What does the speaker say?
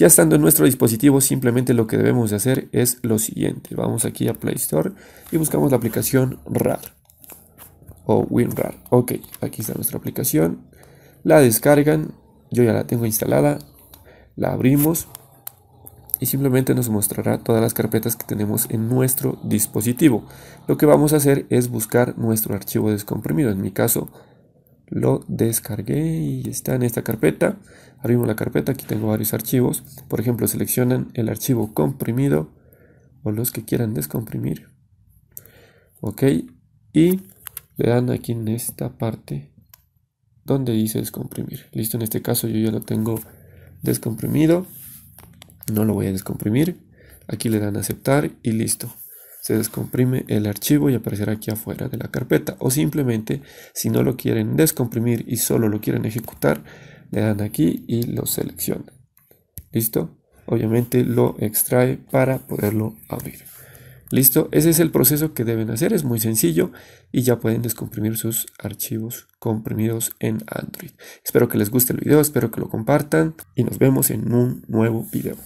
Ya estando en nuestro dispositivo, simplemente lo que debemos de hacer es lo siguiente. Vamos aquí a Play Store y buscamos la aplicación RAR o WinRAR. Ok, aquí está nuestra aplicación. La descargan, yo ya la tengo instalada. La abrimos y simplemente nos mostrará todas las carpetas que tenemos en nuestro dispositivo. Lo que vamos a hacer es buscar nuestro archivo descomprimido, en mi caso lo descargué y está en esta carpeta. Abrimos la carpeta, aquí tengo varios archivos. Por ejemplo, seleccionan el archivo comprimido o los que quieran descomprimir. Ok, y le dan aquí en esta parte donde dice descomprimir. Listo, en este caso yo ya lo tengo descomprimido. No lo voy a descomprimir. Aquí le dan aceptar y listo se descomprime el archivo y aparecerá aquí afuera de la carpeta. O simplemente, si no lo quieren descomprimir y solo lo quieren ejecutar, le dan aquí y lo seleccionan. ¿Listo? Obviamente lo extrae para poderlo abrir. ¿Listo? Ese es el proceso que deben hacer, es muy sencillo y ya pueden descomprimir sus archivos comprimidos en Android. Espero que les guste el video, espero que lo compartan y nos vemos en un nuevo video.